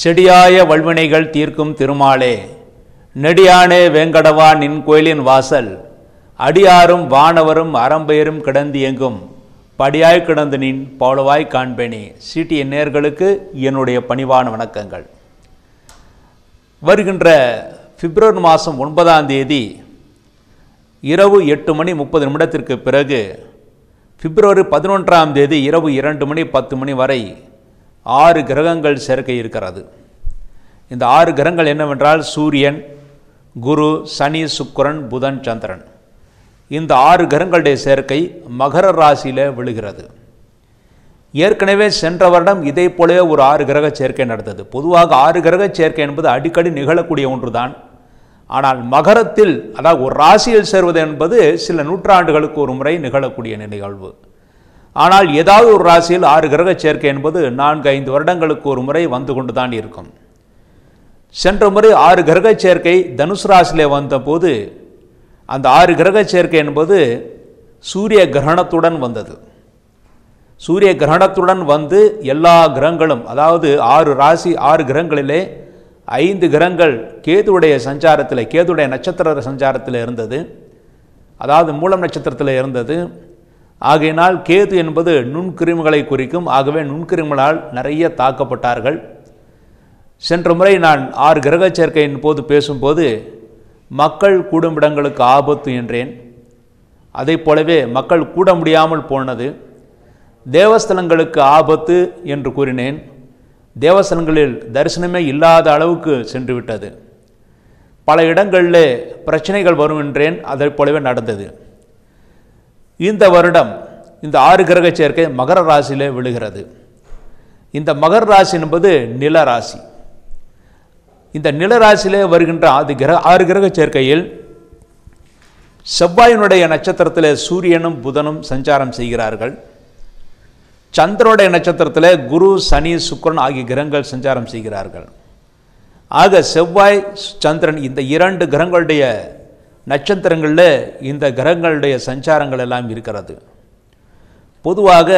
செடியாய வல்வினைகள் தீர்க்கும் திருமாலே நெடியானே வேங்கடவா நின் கோயிலின் வாசல் அடியாரும் வானவரும் அறம்பெயரும் கிடந்து எங்கும் படியாய் கிடந்து நின் பவுளவாய் காண்பேனே சிடிய நேர்களுக்கு என்னுடைய பணிவான வணக்கங்கள் வருகின்ற பிப்ரவரி மாதம் ஒன்பதாம் தேதி இரவு எட்டு மணி முப்பது நிமிடத்திற்கு பிறகு பிப்ரவரி பதினொன்றாம் தேதி இரவு இரண்டு மணி பத்து மணி வரை ஆறு கிரகங்கள் சேர்க்கை இருக்கிறது இந்த ஆறு கிரகங்கள் என்னவென்றால் சூரியன் குரு சனி சுக்கரன் புதன் சந்திரன் இந்த ஆறு கிரகங்களுடைய சேர்க்கை மகர ராசியில் விழுகிறது ஏற்கனவே சென்ற வருடம் இதே போலவே ஒரு ஆறு கிரக சேர்க்கை நடந்தது பொதுவாக ஆறு கிரக சேர்க்கை என்பது அடிக்கடி நிகழக்கூடிய ஒன்றுதான் ஆனால் மகரத்தில் அதாவது ஒரு ராசியில் சேர்வது என்பது சில நூற்றாண்டுகளுக்கு ஒரு முறை நிகழக்கூடிய நிகழ்வு ஆனால் ஏதாவது ஒரு ராசியில் ஆறு கிரக சேர்க்கை என்பது நான்கு ஐந்து வருடங்களுக்கு ஒரு முறை வந்து கொண்டு தான் இருக்கும் சென்ற முறை ஆறு கிரக சேர்க்கை தனுசு ராசியிலே வந்தபோது அந்த ஆறு கிரக சேர்க்கை என்பது சூரிய கிரகணத்துடன் வந்தது சூரிய கிரகணத்துடன் வந்து எல்லா கிரகங்களும் அதாவது ஆறு ராசி ஆறு கிரகங்களிலே ஐந்து கிரகங்கள் கேதுடைய சஞ்சாரத்தில் கேதுடைய நட்சத்திர சஞ்சாரத்தில் இருந்தது அதாவது மூலம் நட்சத்திரத்தில் இருந்தது ஆகையினால் கேது என்பது நுண்கிருமிகளை குறிக்கும் ஆகவே நுண்கிருமிகளால் நிறைய தாக்கப்பட்டார்கள் சென்ற முறை நான் ஆறு கிரக சேர்க்கையின் போது பேசும்போது மக்கள் கூடும் இடங்களுக்கு ஆபத்து என்றேன் அதை போலவே மக்கள் கூட முடியாமல் போனது தேவஸ்தலங்களுக்கு ஆபத்து என்று கூறினேன் தேவஸ்தலங்களில் தரிசனமே இல்லாத அளவுக்கு சென்றுவிட்டது பல இடங்களில் பிரச்சனைகள் வரும் என்றேன் அதை போலவே நடந்தது இந்த வருடம் இந்த ஆறு கிரக சேர்க்கை மகர ராசியில் விழுகிறது இந்த மகர ராசி என்பது நில ராசி இந்த நில ராசியில் வருகின்ற அது கிரக ஆறு கிரக சேர்க்கையில் செவ்வாயினுடைய நட்சத்திரத்தில் சூரியனும் புதனும் சஞ்சாரம் செய்கிறார்கள் சந்திரனுடைய நட்சத்திரத்தில் குரு சனி சுக்கரன் ஆகிய கிரகங்கள் சஞ்சாரம் செய்கிறார்கள் ஆக செவ்வாய் சந்திரன் இந்த இரண்டு கிரகங்களுடைய நட்சத்திரங்களில் இந்த கிரகங்களுடைய சஞ்சாரங்கள் எல்லாம் இருக்கிறது பொதுவாக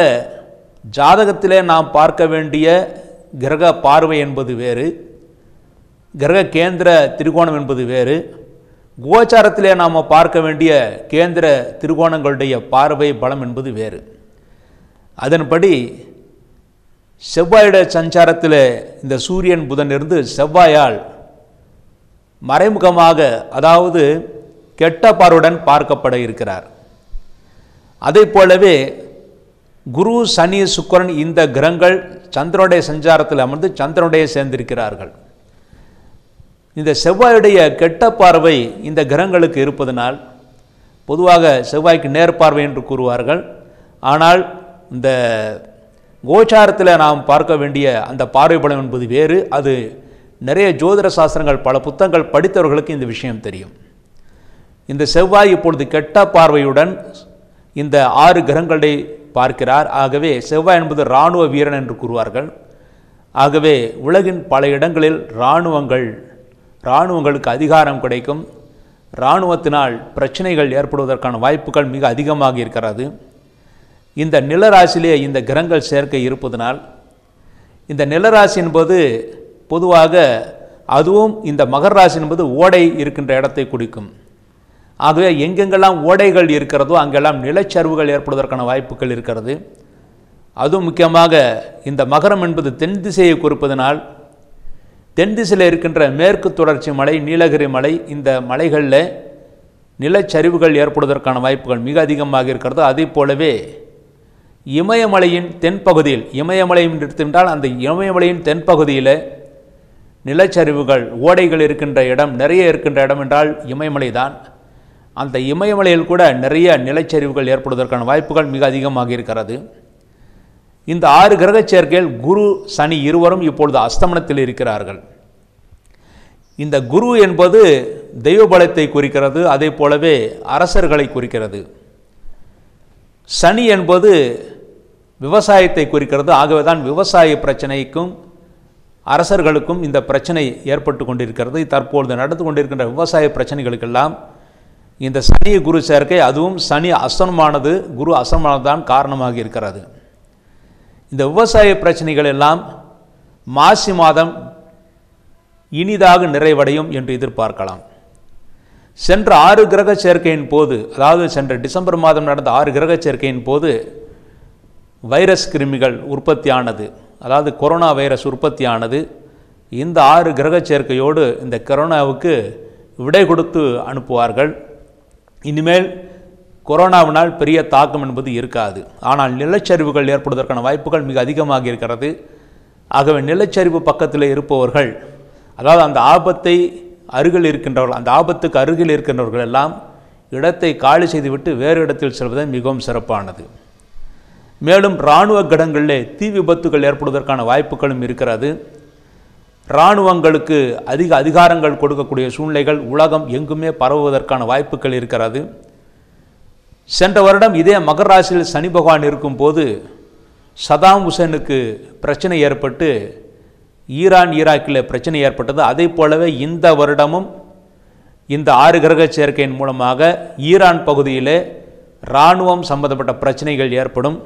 ஜாதகத்திலே நாம் பார்க்க வேண்டிய கிரக பார்வை என்பது வேறு கிரக கேந்திர திரிகோணம் என்பது வேறு கோச்சாரத்திலே நாம் பார்க்க வேண்டிய கேந்திர திருகோணங்களுடைய பார்வை பலம் என்பது வேறு அதன்படி செவ்வாயுடைய சஞ்சாரத்தில் இந்த சூரியன் புதன் இருந்து செவ்வாயால் மறைமுகமாக அதாவது கெட்ட பார்வுடன் பார்க்கப்பட இருக்கிறார் அதே போலவே குரு சனி சுக்கரன் இந்த கிரகங்கள் சந்திரனுடைய சஞ்சாரத்தில் அமர்ந்து சந்திரனுடைய சேர்ந்திருக்கிறார்கள் இந்த செவ்வாயுடைய கெட்ட பார்வை இந்த கிரகங்களுக்கு இருப்பதனால் பொதுவாக செவ்வாய்க்கு நேர்பார்வை என்று கூறுவார்கள் ஆனால் இந்த கோச்சாரத்தில் நாம் பார்க்க வேண்டிய அந்த பார்வை படம் என்பது வேறு அது நிறைய ஜோதிட சாஸ்திரங்கள் பல புத்தகங்கள் படித்தவர்களுக்கு இந்த விஷயம் தெரியும் இந்த செவ்வாய் இப்பொழுது கெட்ட பார்வையுடன் இந்த ஆறு கிரகங்களை பார்க்கிறார் ஆகவே செவ்வாய் என்பது இராணுவ வீரன் என்று கூறுவார்கள் ஆகவே உலகின் பல இடங்களில் இராணுவங்கள் இராணுவங்களுக்கு அதிகாரம் கிடைக்கும் இராணுவத்தினால் பிரச்சனைகள் ஏற்படுவதற்கான வாய்ப்புகள் மிக அதிகமாக இருக்கிறது இந்த நிலராசிலே இந்த கிரகங்கள் சேர்க்கை இருப்பதனால் இந்த நிலராசி என்பது பொதுவாக அதுவும் இந்த மகர ராசி என்பது ஓடை இருக்கின்ற இடத்தை குறிக்கும் ஆகவே எங்கெங்கெல்லாம் ஓடைகள் இருக்கிறதோ அங்கெல்லாம் நிலச்சரிவுகள் ஏற்படுவதற்கான வாய்ப்புகள் இருக்கிறது அதுவும் முக்கியமாக இந்த மகரம் என்பது தென் திசையை குறிப்பதனால் தென் திசையில் இருக்கின்ற மேற்கு தொடர்ச்சி மலை நீலகிரி மலை இந்த மலைகளில் நிலச்சரிவுகள் ஏற்படுவதற்கான வாய்ப்புகள் மிக அதிகமாக இருக்கிறது அதே போலவே இமயமலையின் தென்பகுதியில் இமயமலையும் எடுத்துட்டால் அந்த இமயமலையின் தென்பகுதியில் நிலச்சரிவுகள் ஓடைகள் இருக்கின்ற இடம் நிறைய இருக்கின்ற இடம் என்றால் இமயமலை தான் அந்த இமயமலையில் கூட நிறைய நிலச்சரிவுகள் ஏற்படுவதற்கான வாய்ப்புகள் மிக அதிகமாக இருக்கிறது இந்த ஆறு கிரக சேர்க்கையில் குரு சனி இருவரும் இப்பொழுது அஸ்தமனத்தில் இருக்கிறார்கள் இந்த குரு என்பது தெய்வ பலத்தை குறிக்கிறது அதே போலவே அரசர்களை குறிக்கிறது சனி என்பது விவசாயத்தை குறிக்கிறது ஆகவே தான் விவசாய பிரச்சனைக்கும் அரசர்களுக்கும் இந்த பிரச்சனை ஏற்பட்டு கொண்டிருக்கிறது தற்பொழுது நடந்து கொண்டிருக்கின்ற விவசாய பிரச்சனைகளுக்கெல்லாம் இந்த சனி குரு சேர்க்கை அதுவும் சனி அசனமானது குரு அசனமானது தான் காரணமாக இருக்கிறது இந்த விவசாய பிரச்சனைகள் எல்லாம் மாசி மாதம் இனிதாக நிறைவடையும் என்று எதிர்பார்க்கலாம் சென்ற ஆறு கிரக சேர்க்கையின் போது அதாவது சென்ற டிசம்பர் மாதம் நடந்த ஆறு கிரக சேர்க்கையின் போது வைரஸ் கிருமிகள் உற்பத்தியானது அதாவது கொரோனா வைரஸ் உற்பத்தியானது இந்த ஆறு கிரக சேர்க்கையோடு இந்த கொரோனாவுக்கு விடை கொடுத்து அனுப்புவார்கள் இனிமேல் கொரோனாவினால் பெரிய தாக்கம் என்பது இருக்காது ஆனால் நிலச்சரிவுகள் ஏற்படுவதற்கான வாய்ப்புகள் மிக அதிகமாக இருக்கிறது ஆகவே நிலச்சரிவு பக்கத்தில் இருப்பவர்கள் அதாவது அந்த ஆபத்தை அருகில் இருக்கின்றவர்கள் அந்த ஆபத்துக்கு அருகில் இருக்கின்றவர்கள் எல்லாம் இடத்தை காலி செய்துவிட்டு வேறு இடத்தில் செல்வது மிகவும் சிறப்பானது மேலும் இராணுவ கடங்களிலே தீ விபத்துகள் ஏற்படுவதற்கான வாய்ப்புகளும் இருக்கிறது இராணுவங்களுக்கு அதிக அதிகாரங்கள் கொடுக்கக்கூடிய சூழ்நிலைகள் உலகம் எங்குமே பரவுவதற்கான வாய்ப்புகள் இருக்கிறது சென்ற வருடம் இதே மகர் ராசியில் சனி பகவான் இருக்கும்போது சதாம் ஹுசேனுக்கு பிரச்சனை ஏற்பட்டு ஈரான் ஈராக்கில் பிரச்சனை ஏற்பட்டது அதே போலவே இந்த வருடமும் இந்த ஆறு கிரக சேர்க்கையின் மூலமாக ஈரான் பகுதியிலே இராணுவம் சம்பந்தப்பட்ட பிரச்சனைகள் ஏற்படும்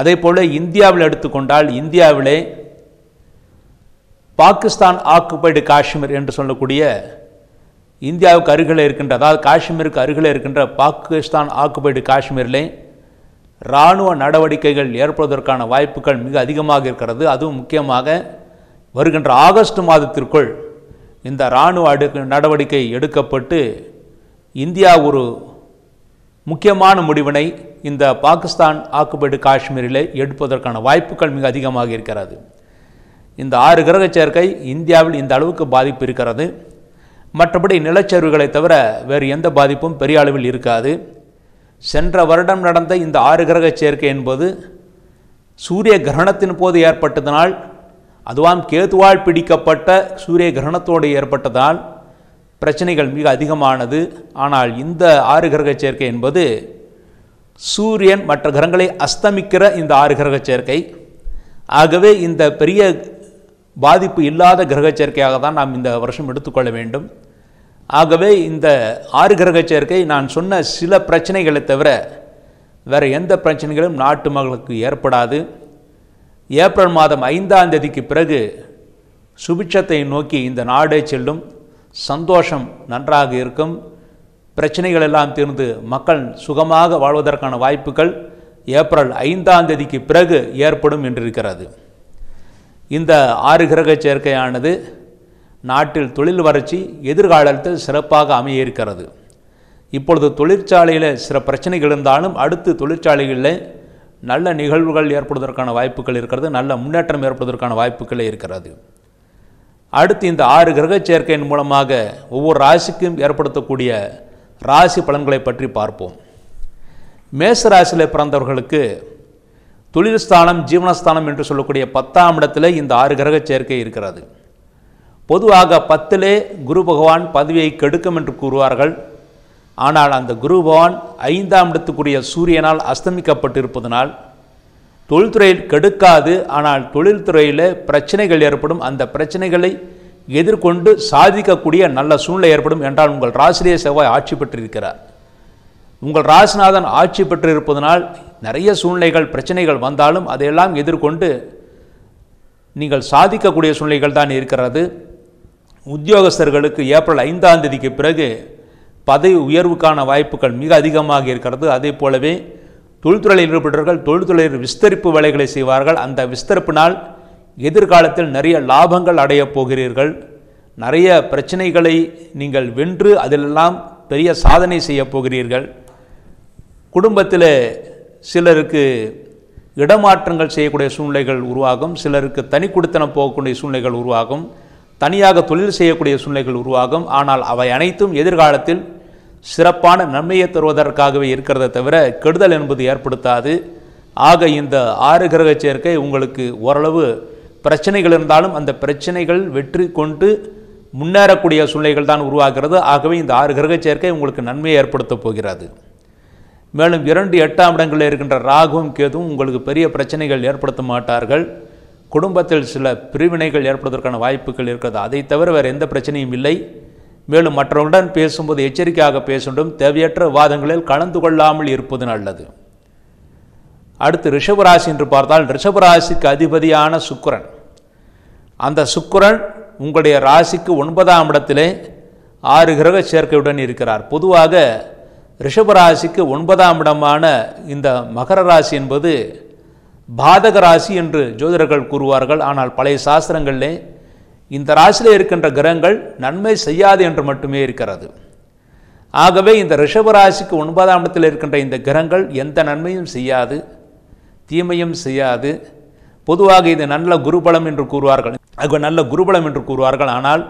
அதே போல் இந்தியாவில் எடுத்துக்கொண்டால் இந்தியாவிலே பாகிஸ்தான் ஆக்குபைடு காஷ்மீர் என்று சொல்லக்கூடிய இந்தியாவுக்கு அருகில் இருக்கின்ற அதாவது காஷ்மீருக்கு அருகில் இருக்கின்ற பாகிஸ்தான் ஆக்குபைடு காஷ்மீரில் இராணுவ நடவடிக்கைகள் ஏற்படுவதற்கான வாய்ப்புகள் மிக அதிகமாக இருக்கிறது அதுவும் முக்கியமாக வருகின்ற ஆகஸ்ட் மாதத்திற்குள் இந்த இராணுவ அடு நடவடிக்கை எடுக்கப்பட்டு இந்தியா ஒரு முக்கியமான முடிவினை இந்த பாகிஸ்தான் ஆக்குபைடு காஷ்மீரில் எடுப்பதற்கான வாய்ப்புகள் மிக அதிகமாக இருக்கிறது இந்த ஆறு கிரக சேர்க்கை இந்தியாவில் இந்த அளவுக்கு பாதிப்பு இருக்கிறது மற்றபடி நிலச்சரிவுகளை தவிர வேறு எந்த பாதிப்பும் பெரிய அளவில் இருக்காது சென்ற வருடம் நடந்த இந்த ஆறு கிரக சேர்க்கை என்பது சூரிய கிரகணத்தின் போது ஏற்பட்டதனால் அதுவாம் கேதுவால் பிடிக்கப்பட்ட சூரிய கிரகணத்தோடு ஏற்பட்டதால் பிரச்சனைகள் மிக அதிகமானது ஆனால் இந்த ஆறு கிரக சேர்க்கை என்பது சூரியன் மற்ற கிரகங்களை அஸ்தமிக்கிற இந்த ஆறு கிரக சேர்க்கை ஆகவே இந்த பெரிய பாதிப்பு இல்லாத கிரக சேர்க்கையாக தான் நாம் இந்த வருஷம் எடுத்துக்கொள்ள வேண்டும் ஆகவே இந்த ஆறு கிரக சேர்க்கை நான் சொன்ன சில பிரச்சனைகளை தவிர வேறு எந்த பிரச்சனைகளும் நாட்டு மக்களுக்கு ஏற்படாது ஏப்ரல் மாதம் ஐந்தாம் தேதிக்கு பிறகு சுபிட்சத்தை நோக்கி இந்த நாடே செல்லும் சந்தோஷம் நன்றாக இருக்கும் பிரச்சனைகள் எல்லாம் தீர்ந்து மக்கள் சுகமாக வாழ்வதற்கான வாய்ப்புகள் ஏப்ரல் ஐந்தாம் தேதிக்கு பிறகு ஏற்படும் என்றிருக்கிறது இந்த ஆறு கிரக சேர்க்கையானது நாட்டில் தொழில் வறட்சி எதிர்காலத்தில் சிறப்பாக அமைய இருக்கிறது இப்பொழுது தொழிற்சாலையில் சில பிரச்சனைகள் இருந்தாலும் அடுத்து தொழிற்சாலைகளில் நல்ல நிகழ்வுகள் ஏற்படுவதற்கான வாய்ப்புகள் இருக்கிறது நல்ல முன்னேற்றம் ஏற்படுவதற்கான வாய்ப்புகளே இருக்கிறது அடுத்து இந்த ஆறு கிரக சேர்க்கையின் மூலமாக ஒவ்வொரு ராசிக்கும் ஏற்படுத்தக்கூடிய ராசி பலன்களை பற்றி பார்ப்போம் மேச ராசியில் பிறந்தவர்களுக்கு தொழில்ஸ்தானம் ஜீவனஸ்தானம் என்று சொல்லக்கூடிய பத்தாம் இடத்துல இந்த ஆறு கிரக சேர்க்கை இருக்கிறது பொதுவாக பத்திலே குரு பகவான் பதவியை கெடுக்கும் என்று கூறுவார்கள் ஆனால் அந்த குரு பகவான் ஐந்தாம் இடத்துக்குரிய சூரியனால் அஸ்தமிக்கப்பட்டிருப்பதனால் தொழில்துறையில் கெடுக்காது ஆனால் தொழில்துறையில் பிரச்சனைகள் ஏற்படும் அந்த பிரச்சனைகளை எதிர்கொண்டு சாதிக்கக்கூடிய நல்ல சூழ்நிலை ஏற்படும் என்றால் உங்கள் ராசிரிய செவ்வாய் ஆட்சி பெற்றிருக்கிறார் உங்கள் ராசிநாதன் ஆட்சி பெற்றிருப்பதனால் நிறைய சூழ்நிலைகள் பிரச்சனைகள் வந்தாலும் அதையெல்லாம் எதிர்கொண்டு நீங்கள் சாதிக்கக்கூடிய சூழ்நிலைகள் தான் இருக்கிறது உத்தியோகஸ்தர்களுக்கு ஏப்ரல் ஐந்தாம் தேதிக்கு பிறகு பதவி உயர்வுக்கான வாய்ப்புகள் மிக அதிகமாக இருக்கிறது அதே போலவே தொழில்துறையில் ஈடுபட்டவர்கள் தொழில்துறையில் விஸ்தரிப்பு வேலைகளை செய்வார்கள் அந்த விஸ்தரிப்பினால் எதிர்காலத்தில் நிறைய லாபங்கள் அடையப் போகிறீர்கள் நிறைய பிரச்சனைகளை நீங்கள் வென்று அதிலெல்லாம் பெரிய சாதனை செய்யப் போகிறீர்கள் குடும்பத்தில் சிலருக்கு இடமாற்றங்கள் செய்யக்கூடிய சூழ்நிலைகள் உருவாகும் சிலருக்கு தனி கொடுத்தனம் போகக்கூடிய சூழ்நிலைகள் உருவாகும் தனியாக தொழில் செய்யக்கூடிய சூழ்நிலைகள் உருவாகும் ஆனால் அவை அனைத்தும் எதிர்காலத்தில் சிறப்பான நன்மையை தருவதற்காகவே இருக்கிறத தவிர கெடுதல் என்பது ஏற்படுத்தாது ஆக இந்த ஆறு கிரக சேர்க்கை உங்களுக்கு ஓரளவு பிரச்சனைகள் இருந்தாலும் அந்த பிரச்சனைகள் வெற்றி கொண்டு முன்னேறக்கூடிய சூழ்நிலைகள் தான் உருவாகிறது ஆகவே இந்த ஆறு கிரக சேர்க்கை உங்களுக்கு நன்மையை ஏற்படுத்தப் போகிறது மேலும் இரண்டு எட்டாம் இடங்களில் இருக்கின்ற ராகுவும் கேதுவும் உங்களுக்கு பெரிய பிரச்சனைகள் ஏற்படுத்த மாட்டார்கள் குடும்பத்தில் சில பிரிவினைகள் ஏற்படுவதற்கான வாய்ப்புகள் இருக்கிறது அதை தவிர வேறு எந்த பிரச்சனையும் இல்லை மேலும் மற்றவருடன் பேசும்போது எச்சரிக்கையாக பேசண்டும் தேவையற்ற விவாதங்களில் கலந்து கொள்ளாமல் இருப்பது நல்லது அடுத்து ரிஷபராசி என்று பார்த்தால் ரிஷபராசிக்கு அதிபதியான சுக்கரன் அந்த சுக்கரன் உங்களுடைய ராசிக்கு ஒன்பதாம் இடத்திலே ஆறு கிரக சேர்க்கையுடன் இருக்கிறார் பொதுவாக ரிஷபராசிக்கு ஒன்பதாம் இடமான இந்த மகர ராசி என்பது பாதக ராசி என்று ஜோதிடர்கள் கூறுவார்கள் ஆனால் பழைய சாஸ்திரங்களிலே இந்த ராசியில் இருக்கின்ற கிரகங்கள் நன்மை செய்யாது என்று மட்டுமே இருக்கிறது ஆகவே இந்த ரிஷபராசிக்கு ஒன்பதாம் இடத்தில் இருக்கின்ற இந்த கிரகங்கள் எந்த நன்மையும் செய்யாது தீமையும் செய்யாது பொதுவாக இது நல்ல குருபலம் என்று கூறுவார்கள் அது நல்ல குருபலம் என்று கூறுவார்கள் ஆனால்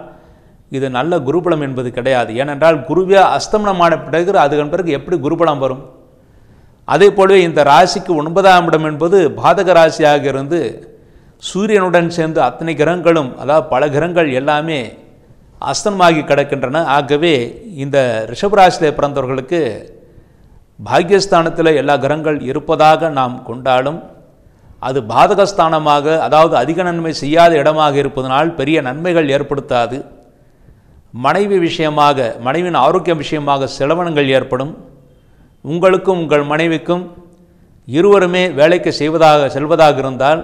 இது நல்ல குருபலம் என்பது கிடையாது ஏனென்றால் குருவே அஸ்தமனமான பிறகு அதுக்கு பிறகு எப்படி குருபலம் வரும் அதே போலவே இந்த ராசிக்கு ஒன்பதாம் இடம் என்பது பாதக ராசியாக இருந்து சூரியனுடன் சேர்ந்து அத்தனை கிரகங்களும் அதாவது பல கிரகங்கள் எல்லாமே அஸ்தமாகி கிடக்கின்றன ஆகவே இந்த ரிஷபராசியில் பிறந்தவர்களுக்கு பாக்யஸ்தானத்தில் எல்லா கிரகங்கள் இருப்பதாக நாம் கொண்டாலும் அது பாதகஸ்தானமாக அதாவது அதிக நன்மை செய்யாத இடமாக இருப்பதனால் பெரிய நன்மைகள் ஏற்படுத்தாது மனைவி விஷயமாக மனைவின் ஆரோக்கியம் விஷயமாக செலவனங்கள் ஏற்படும் உங்களுக்கும் உங்கள் மனைவிக்கும் இருவருமே வேலைக்கு செய்வதாக செல்வதாக இருந்தால்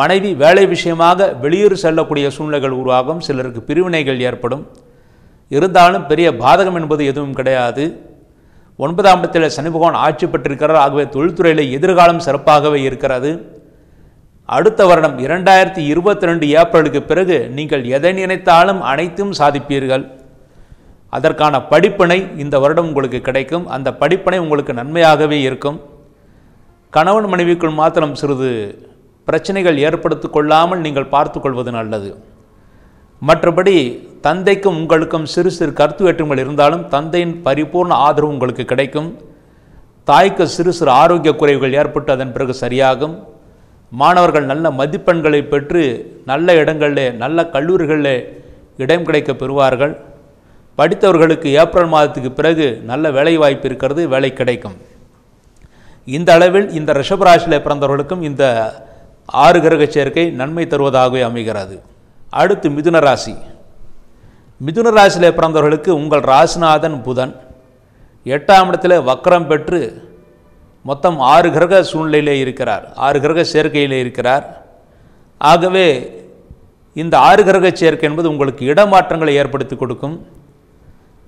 மனைவி வேலை விஷயமாக வெளியூர் செல்லக்கூடிய சூழ்நிலைகள் உருவாகும் சிலருக்கு பிரிவினைகள் ஏற்படும் இருந்தாலும் பெரிய பாதகம் என்பது எதுவும் கிடையாது ஒன்பதாம் இடத்தில் சனி பகவான் ஆட்சி பெற்றிருக்கிறார் ஆகவே தொழில்துறையில் எதிர்காலம் சிறப்பாகவே இருக்கிறது அடுத்த வருடம் இரண்டாயிரத்தி இருபத்தி ரெண்டு ஏப்ரலுக்கு பிறகு நீங்கள் எதை நினைத்தாலும் அனைத்தும் சாதிப்பீர்கள் அதற்கான படிப்பினை இந்த வருடம் உங்களுக்கு கிடைக்கும் அந்த படிப்பினை உங்களுக்கு நன்மையாகவே இருக்கும் கணவன் மனைவிக்குள் மாத்திரம் சிறிது பிரச்சனைகள் ஏற்படுத்திக் கொள்ளாமல் நீங்கள் பார்த்து கொள்வது நல்லது மற்றபடி தந்தைக்கும் உங்களுக்கும் சிறு சிறு கருத்து வேற்றுமல் இருந்தாலும் தந்தையின் பரிபூர்ண ஆதரவு உங்களுக்கு கிடைக்கும் தாய்க்கு சிறு சிறு ஆரோக்கிய குறைவுகள் ஏற்பட்டு அதன் பிறகு சரியாகும் மாணவர்கள் நல்ல மதிப்பெண்களை பெற்று நல்ல இடங்களில் நல்ல கல்லூரிகளில் இடம் கிடைக்க பெறுவார்கள் படித்தவர்களுக்கு ஏப்ரல் மாதத்துக்கு பிறகு நல்ல வேலை வாய்ப்பு இருக்கிறது வேலை கிடைக்கும் இந்த அளவில் இந்த ரிஷபராசியில் பிறந்தவர்களுக்கும் இந்த ஆறு கிரக சேர்க்கை நன்மை தருவதாகவே அமைகிறது அடுத்து மிதுன ராசி மிதுன ராசியில் பிறந்தவர்களுக்கு உங்கள் ராசிநாதன் புதன் எட்டாம் இடத்தில் வக்கரம் பெற்று மொத்தம் ஆறு கிரக சூழ்நிலையிலே இருக்கிறார் ஆறு கிரக சேர்க்கையில் இருக்கிறார் ஆகவே இந்த ஆறு கிரக சேர்க்கை என்பது உங்களுக்கு இடமாற்றங்களை ஏற்படுத்தி கொடுக்கும்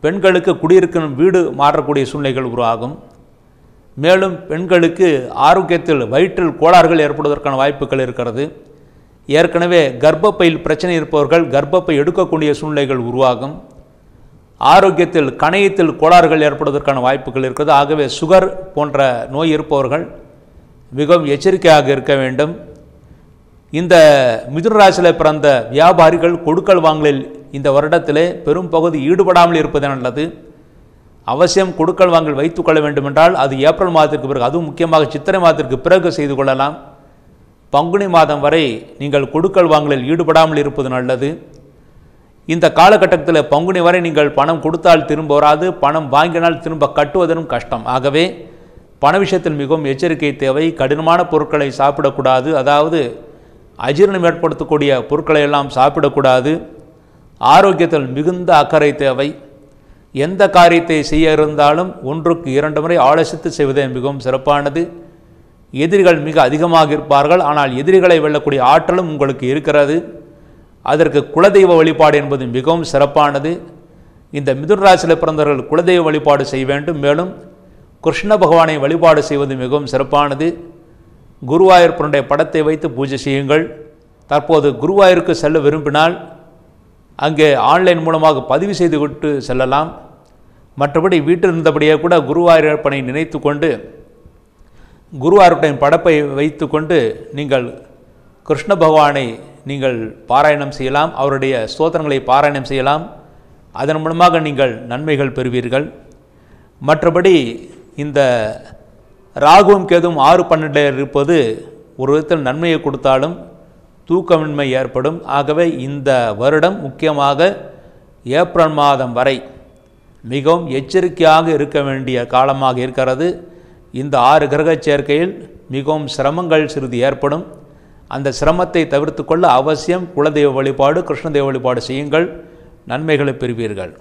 பெண்களுக்கு குடியிருக்கும் வீடு மாற்றக்கூடிய சூழ்நிலைகள் உருவாகும் மேலும் பெண்களுக்கு ஆரோக்கியத்தில் வயிற்றில் கோளாறுகள் ஏற்படுவதற்கான வாய்ப்புகள் இருக்கிறது ஏற்கனவே கர்ப்பப்பையில் பிரச்சனை இருப்பவர்கள் கர்ப்பப்பை எடுக்கக்கூடிய சூழ்நிலைகள் உருவாகும் ஆரோக்கியத்தில் கணையத்தில் கோளாறுகள் ஏற்படுவதற்கான வாய்ப்புகள் இருக்கிறது ஆகவே சுகர் போன்ற நோய் இருப்பவர்கள் மிகவும் எச்சரிக்கையாக இருக்க வேண்டும் இந்த மிதுனராசியில் பிறந்த வியாபாரிகள் கொடுக்கல் வாங்கலில் இந்த வருடத்திலே பெரும் பகுதி ஈடுபடாமல் இருப்பது நல்லது அவசியம் கொடுக்கல் வாங்கல் வைத்துக்கொள்ள வேண்டுமென்றால் அது ஏப்ரல் மாதத்திற்கு பிறகு அதுவும் முக்கியமாக சித்திரை மாதத்திற்கு பிறகு செய்து கொள்ளலாம் பங்குனி மாதம் வரை நீங்கள் கொடுக்கல் வாங்கலில் ஈடுபடாமல் இருப்பது நல்லது இந்த காலகட்டத்தில் பங்குனி வரை நீங்கள் பணம் கொடுத்தால் திரும்ப வராது பணம் வாங்கினால் திரும்ப கட்டுவதனும் கஷ்டம் ஆகவே பண விஷயத்தில் மிகவும் எச்சரிக்கை தேவை கடினமான பொருட்களை சாப்பிடக்கூடாது அதாவது அஜீரணம் ஏற்படுத்தக்கூடிய பொருட்களை எல்லாம் சாப்பிடக்கூடாது ஆரோக்கியத்தில் மிகுந்த அக்கறை தேவை எந்த காரியத்தை செய்ய இருந்தாலும் ஒன்றுக்கு இரண்டு முறை ஆலோசித்து செய்வதே மிகவும் சிறப்பானது எதிரிகள் மிக அதிகமாக இருப்பார்கள் ஆனால் எதிரிகளை வெல்லக்கூடிய ஆற்றலும் உங்களுக்கு இருக்கிறது அதற்கு குலதெய்வ வழிபாடு என்பது மிகவும் சிறப்பானது இந்த மிதுன் ராசியில் பிறந்தவர்கள் குலதெய்வ வழிபாடு செய்ய வேண்டும் மேலும் கிருஷ்ண பகவானை வழிபாடு செய்வது மிகவும் சிறப்பானது குருவாயூர்ப்பனுடைய படத்தை வைத்து பூஜை செய்யுங்கள் தற்போது குருவாயூருக்கு செல்ல விரும்பினால் அங்கே ஆன்லைன் மூலமாக பதிவு செய்து கொண்டு செல்லலாம் மற்றபடி வீட்டில் இருந்தபடியே கூட குருவாயூரப்பனை நினைத்து கொண்டு குருவாயூரப்பனின் படப்பை வைத்து கொண்டு நீங்கள் கிருஷ்ண பகவானை நீங்கள் பாராயணம் செய்யலாம் அவருடைய ஸ்தோத்திரங்களை பாராயணம் செய்யலாம் அதன் மூலமாக நீங்கள் நன்மைகள் பெறுவீர்கள் மற்றபடி இந்த ராகுவும் கேதும் ஆறு பன்னெண்டில் இருப்பது ஒரு விதத்தில் நன்மையை கொடுத்தாலும் தூக்கமின்மை ஏற்படும் ஆகவே இந்த வருடம் முக்கியமாக ஏப்ரல் மாதம் வரை மிகவும் எச்சரிக்கையாக இருக்க வேண்டிய காலமாக இருக்கிறது இந்த ஆறு கிரக சேர்க்கையில் மிகவும் சிரமங்கள் சிறிது ஏற்படும் அந்த சிரமத்தை தவிர்த்து கொள்ள அவசியம் குலதெய்வ வழிபாடு கிருஷ்ணதெய்வ வழிபாடு செய்யுங்கள் நன்மைகளை பெறுவீர்கள்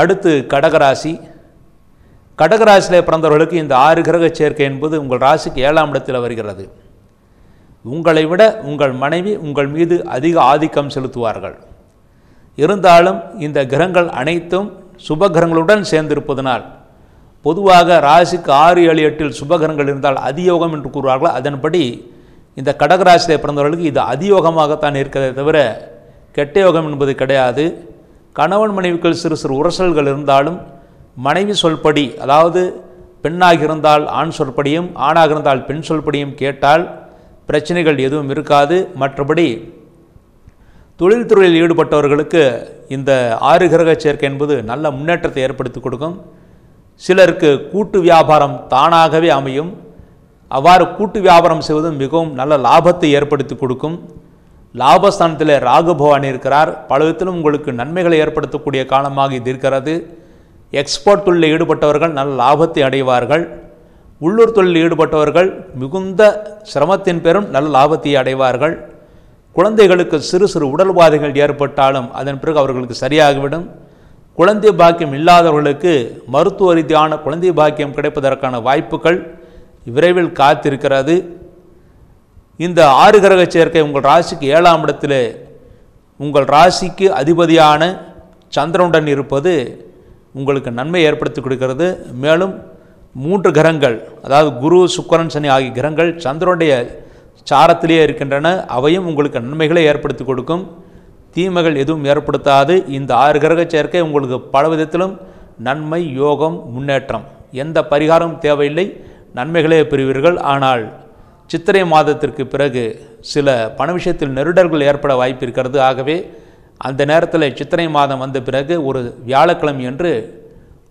அடுத்து கடகராசி கடகராசியில் பிறந்தவர்களுக்கு இந்த ஆறு கிரக சேர்க்கை என்பது உங்கள் ராசிக்கு ஏழாம் இடத்தில் வருகிறது உங்களை விட உங்கள் மனைவி உங்கள் மீது அதிக ஆதிக்கம் செலுத்துவார்கள் இருந்தாலும் இந்த கிரகங்கள் அனைத்தும் சுபகிரகங்களுடன் சேர்ந்திருப்பதனால் பொதுவாக ராசிக்கு ஆறு ஏழு எட்டில் சுபகிரகங்கள் இருந்தால் அதியோகம் என்று கூறுவார்கள் அதன்படி இந்த கடகராசியில் பிறந்தவர்களுக்கு இது அதியோகமாகத்தான் இருக்கிறதே தவிர கெட்ட யோகம் என்பது கிடையாது கணவன் மனைவிக்கள் சிறு சிறு உரசல்கள் இருந்தாலும் மனைவி சொல்படி அதாவது பெண்ணாக இருந்தால் ஆண் சொற்படியும் ஆணாக இருந்தால் பெண் சொல்படியும் கேட்டால் பிரச்சனைகள் எதுவும் இருக்காது மற்றபடி தொழில் துறையில் ஈடுபட்டவர்களுக்கு இந்த ஆறு கிரக சேர்க்கை என்பது நல்ல முன்னேற்றத்தை ஏற்படுத்தி கொடுக்கும் சிலருக்கு கூட்டு வியாபாரம் தானாகவே அமையும் அவ்வாறு கூட்டு வியாபாரம் செய்வது மிகவும் நல்ல லாபத்தை ஏற்படுத்தி கொடுக்கும் லாபஸ்தானத்தில் ராகுபவான் இருக்கிறார் பல விதத்திலும் உங்களுக்கு நன்மைகளை ஏற்படுத்தக்கூடிய காலமாக இது இருக்கிறது எக்ஸ்போர்ட் தொழிலில் ஈடுபட்டவர்கள் நல்ல லாபத்தை அடைவார்கள் உள்ளூர் தொழிலில் ஈடுபட்டவர்கள் மிகுந்த சிரமத்தின் பெரும் நல்ல லாபத்தை அடைவார்கள் குழந்தைகளுக்கு சிறு சிறு உடல் பாதைகள் ஏற்பட்டாலும் அதன் பிறகு அவர்களுக்கு சரியாகிவிடும் குழந்தை பாக்கியம் இல்லாதவர்களுக்கு மருத்துவ ரீதியான குழந்தை பாக்கியம் கிடைப்பதற்கான வாய்ப்புகள் விரைவில் காத்திருக்கிறது இந்த ஆறு கிரக சேர்க்கை உங்கள் ராசிக்கு ஏழாம் இடத்தில் உங்கள் ராசிக்கு அதிபதியான சந்திரனுடன் இருப்பது உங்களுக்கு நன்மை ஏற்படுத்தி கொடுக்கிறது மேலும் மூன்று கிரகங்கள் அதாவது குரு சுக்கரன் சனி ஆகிய கிரகங்கள் சந்திரனுடைய சாரத்திலேயே இருக்கின்றன அவையும் உங்களுக்கு நன்மைகளை ஏற்படுத்தி கொடுக்கும் தீமைகள் எதுவும் ஏற்படுத்தாது இந்த ஆறு கிரக சேர்க்கை உங்களுக்கு பல விதத்திலும் நன்மை யோகம் முன்னேற்றம் எந்த பரிகாரமும் தேவையில்லை நன்மைகளே பெறுவீர்கள் ஆனால் சித்திரை மாதத்திற்கு பிறகு சில பண விஷயத்தில் நெருடர்கள் ஏற்பட வாய்ப்பு இருக்கிறது ஆகவே அந்த நேரத்தில் சித்திரை மாதம் வந்த பிறகு ஒரு வியாழக்கிழமை என்று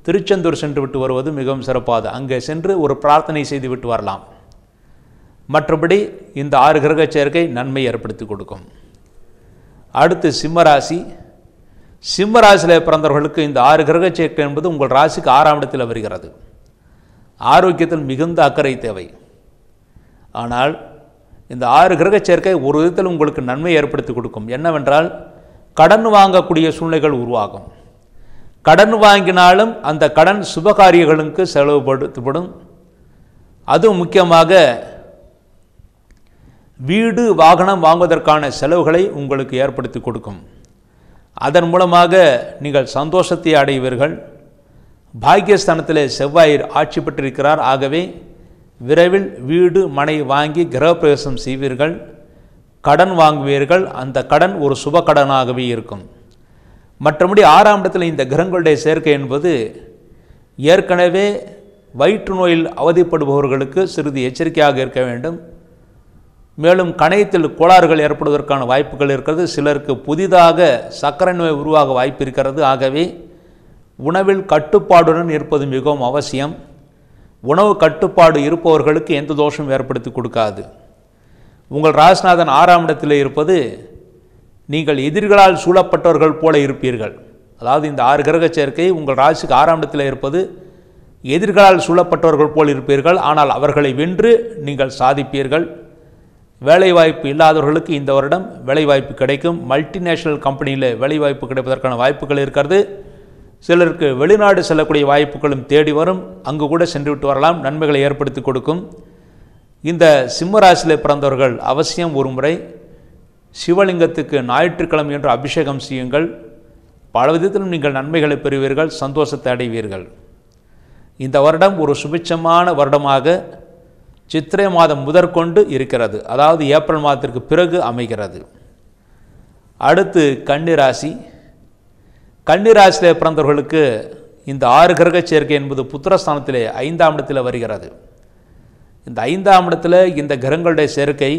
திருச்செந்தூர் சென்று விட்டு வருவது மிகவும் சிறப்பாது அங்கே சென்று ஒரு பிரார்த்தனை செய்து விட்டு வரலாம் மற்றபடி இந்த ஆறு கிரக சேர்க்கை நன்மை ஏற்படுத்தி கொடுக்கும் அடுத்து சிம்மராசி சிம்மராசியில் பிறந்தவர்களுக்கு இந்த ஆறு கிரக சேர்க்கை என்பது உங்கள் ராசிக்கு ஆறாம் இடத்தில் வருகிறது ஆரோக்கியத்தில் மிகுந்த அக்கறை தேவை ஆனால் இந்த ஆறு கிரக சேர்க்கை ஒரு விதத்தில் உங்களுக்கு நன்மை ஏற்படுத்தி கொடுக்கும் என்னவென்றால் கடன் வாங்கக்கூடிய சூழ்நிலைகள் உருவாகும் கடன் வாங்கினாலும் அந்த கடன் சுபகாரியங்களுக்கு செலவுபடுத்தப்படும் அதுவும் முக்கியமாக வீடு வாகனம் வாங்குவதற்கான செலவுகளை உங்களுக்கு ஏற்படுத்தி கொடுக்கும் அதன் மூலமாக நீங்கள் சந்தோஷத்தை அடைவீர்கள் பாக்கியஸ்தானத்தில் செவ்வாயிர் ஆட்சி பெற்றிருக்கிறார் ஆகவே விரைவில் வீடு மனை வாங்கி கிரகப்பிரவேசம் செய்வீர்கள் கடன் வாங்குவீர்கள் அந்த கடன் ஒரு சுப கடனாகவே இருக்கும் மற்றபடி ஆறாம் இடத்தில் இந்த கிரகங்களுடைய சேர்க்கை என்பது ஏற்கனவே வயிற்று நோயில் அவதிப்படுபவர்களுக்கு சிறிது எச்சரிக்கையாக இருக்க வேண்டும் மேலும் கணையத்தில் கோளாறுகள் ஏற்படுவதற்கான வாய்ப்புகள் இருக்கிறது சிலருக்கு புதிதாக சர்க்கரை நோய் உருவாக வாய்ப்பு இருக்கிறது ஆகவே உணவில் கட்டுப்பாடுடன் இருப்பது மிகவும் அவசியம் உணவு கட்டுப்பாடு இருப்பவர்களுக்கு எந்த தோஷம் ஏற்படுத்தி கொடுக்காது உங்கள் ராஜ்நாதன் ஆறாம் இடத்தில் இருப்பது நீங்கள் எதிரிகளால் சூழப்பட்டவர்கள் போல இருப்பீர்கள் அதாவது இந்த ஆறு கிரக சேர்க்கை உங்கள் ராசிக்கு ஆறாம் இடத்தில் இருப்பது எதிர்களால் சூழப்பட்டவர்கள் போல் இருப்பீர்கள் ஆனால் அவர்களை வென்று நீங்கள் சாதிப்பீர்கள் வேலைவாய்ப்பு இல்லாதவர்களுக்கு இந்த வருடம் வேலைவாய்ப்பு கிடைக்கும் மல்டிநேஷ்னல் கம்பெனியில் வேலைவாய்ப்பு கிடைப்பதற்கான வாய்ப்புகள் இருக்கிறது சிலருக்கு வெளிநாடு செல்லக்கூடிய வாய்ப்புகளும் தேடி வரும் அங்கு கூட சென்றுவிட்டு வரலாம் நன்மைகளை ஏற்படுத்தி கொடுக்கும் இந்த சிம்மராசியில் பிறந்தவர்கள் அவசியம் ஒரு முறை சிவலிங்கத்துக்கு ஞாயிற்றுக்கிழமை என்று அபிஷேகம் செய்யுங்கள் பல விதத்திலும் நீங்கள் நன்மைகளை பெறுவீர்கள் சந்தோஷத்தை அடைவீர்கள் இந்த வருடம் ஒரு சுபிச்சமான வருடமாக சித்திரை மாதம் முதற்கொண்டு இருக்கிறது அதாவது ஏப்ரல் மாதத்திற்கு பிறகு அமைகிறது அடுத்து கன்னிராசி கன்னிராசிலே பிறந்தவர்களுக்கு இந்த ஆறு கிரக சேர்க்கை என்பது புத்திரஸ்தானத்திலே ஐந்தாம் இடத்தில் வருகிறது இந்த ஐந்தாம் இடத்தில் இந்த கிரகங்களுடைய சேர்க்கை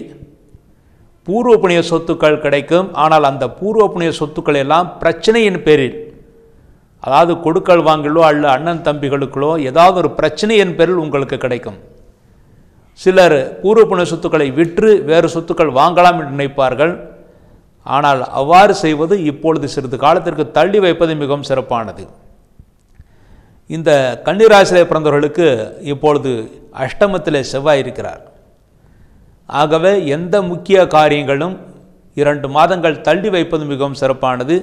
பூர்வ புண்ணிய சொத்துக்கள் கிடைக்கும் ஆனால் அந்த பூர்வ புண்ணிய சொத்துக்கள் எல்லாம் பிரச்சனையின் பேரில் அதாவது கொடுக்கல் வாங்கிலோ அல்ல அண்ணன் தம்பிகளுக்களோ ஏதாவது ஒரு பிரச்சனையின் பேரில் உங்களுக்கு கிடைக்கும் சிலர் பூர்வ புண்ணிய சொத்துக்களை விற்று வேறு சொத்துக்கள் வாங்கலாம் என்று நினைப்பார்கள் ஆனால் அவ்வாறு செய்வது இப்பொழுது சிறிது காலத்திற்கு தள்ளி வைப்பது மிகவும் சிறப்பானது இந்த கன்னிராசிலே பிறந்தவர்களுக்கு இப்பொழுது அஷ்டமத்தில் செவ்வாய் இருக்கிறார் ஆகவே எந்த முக்கிய காரியங்களும் இரண்டு மாதங்கள் தள்ளி வைப்பது மிகவும் சிறப்பானது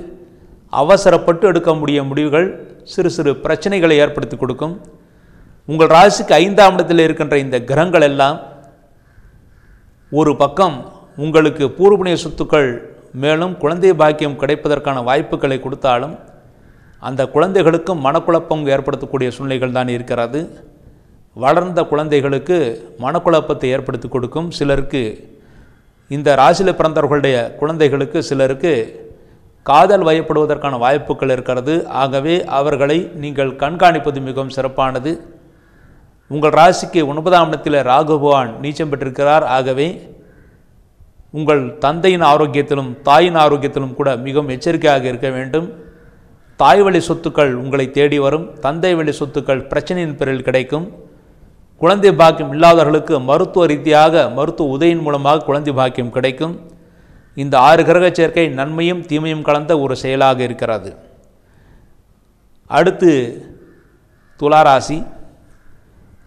அவசரப்பட்டு எடுக்க முடிய முடிவுகள் சிறு சிறு பிரச்சனைகளை ஏற்படுத்தி கொடுக்கும் உங்கள் ராசிக்கு ஐந்தாம் இடத்தில் இருக்கின்ற இந்த கிரகங்கள் எல்லாம் ஒரு பக்கம் உங்களுக்கு பூர்வணிய சொத்துக்கள் மேலும் குழந்தை பாக்கியம் கிடைப்பதற்கான வாய்ப்புகளை கொடுத்தாலும் அந்த குழந்தைகளுக்கும் மனக்குழப்பம் ஏற்படுத்தக்கூடிய சூழ்நிலைகள் தான் இருக்கிறது வளர்ந்த குழந்தைகளுக்கு மனக்குழப்பத்தை ஏற்படுத்தி கொடுக்கும் சிலருக்கு இந்த ராசியில் பிறந்தவர்களுடைய குழந்தைகளுக்கு சிலருக்கு காதல் வயப்படுவதற்கான வாய்ப்புகள் இருக்கிறது ஆகவே அவர்களை நீங்கள் கண்காணிப்பது மிகவும் சிறப்பானது உங்கள் ராசிக்கு ஒன்பதாம் இடத்தில் ராகுபவான் நீச்சம் பெற்றிருக்கிறார் ஆகவே உங்கள் தந்தையின் ஆரோக்கியத்திலும் தாயின் ஆரோக்கியத்திலும் கூட மிகவும் எச்சரிக்கையாக இருக்க வேண்டும் தாய் வழி சொத்துக்கள் உங்களை தேடி வரும் தந்தை வழி சொத்துக்கள் பிரச்சனையின் பிறல் கிடைக்கும் குழந்தை பாக்கியம் இல்லாதவர்களுக்கு மருத்துவ ரீதியாக மருத்துவ உதவியின் மூலமாக குழந்தை பாக்கியம் கிடைக்கும் இந்த ஆறு கிரக சேர்க்கை நன்மையும் தீமையும் கலந்த ஒரு செயலாக இருக்கிறது அடுத்து துளாராசி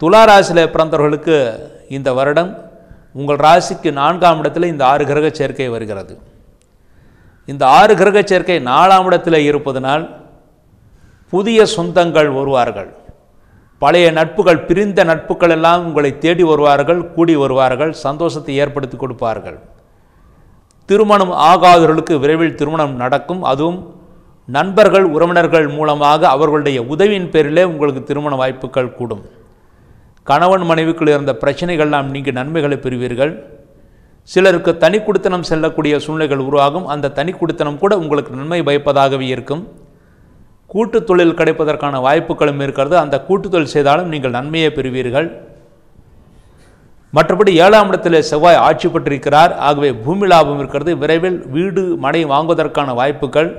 துளாராசியில் பிறந்தவர்களுக்கு இந்த வருடம் உங்கள் ராசிக்கு நான்காம் இடத்தில் இந்த ஆறு கிரக சேர்க்கை வருகிறது இந்த ஆறு கிரக சேர்க்கை நாலாம் இடத்தில் இருப்பதனால் புதிய சொந்தங்கள் வருவார்கள் பழைய நட்புகள் பிரிந்த நட்புகள் எல்லாம் உங்களை தேடி வருவார்கள் கூடி வருவார்கள் சந்தோஷத்தை ஏற்படுத்தி கொடுப்பார்கள் திருமணம் ஆகாதவர்களுக்கு விரைவில் திருமணம் நடக்கும் அதுவும் நண்பர்கள் உறவினர்கள் மூலமாக அவர்களுடைய உதவியின் பேரிலே உங்களுக்கு திருமண வாய்ப்புகள் கூடும் கணவன் மனைவிக்குள் இருந்த பிரச்சனைகள்லாம் நீங்கள் நன்மைகளை பெறுவீர்கள் சிலருக்கு தனி குடித்தனம் செல்லக்கூடிய சூழ்நிலைகள் உருவாகும் அந்த தனி குடித்தனம் கூட உங்களுக்கு நன்மை பயப்பதாகவே இருக்கும் கூட்டு தொழில் கிடைப்பதற்கான வாய்ப்புகளும் இருக்கிறது அந்த கூட்டு தொழில் செய்தாலும் நீங்கள் நன்மையை பெறுவீர்கள் மற்றபடி ஏழாம் இடத்தில் செவ்வாய் ஆட்சி பெற்றிருக்கிறார் ஆகவே பூமி லாபம் இருக்கிறது விரைவில் வீடு மனை வாங்குவதற்கான வாய்ப்புகள்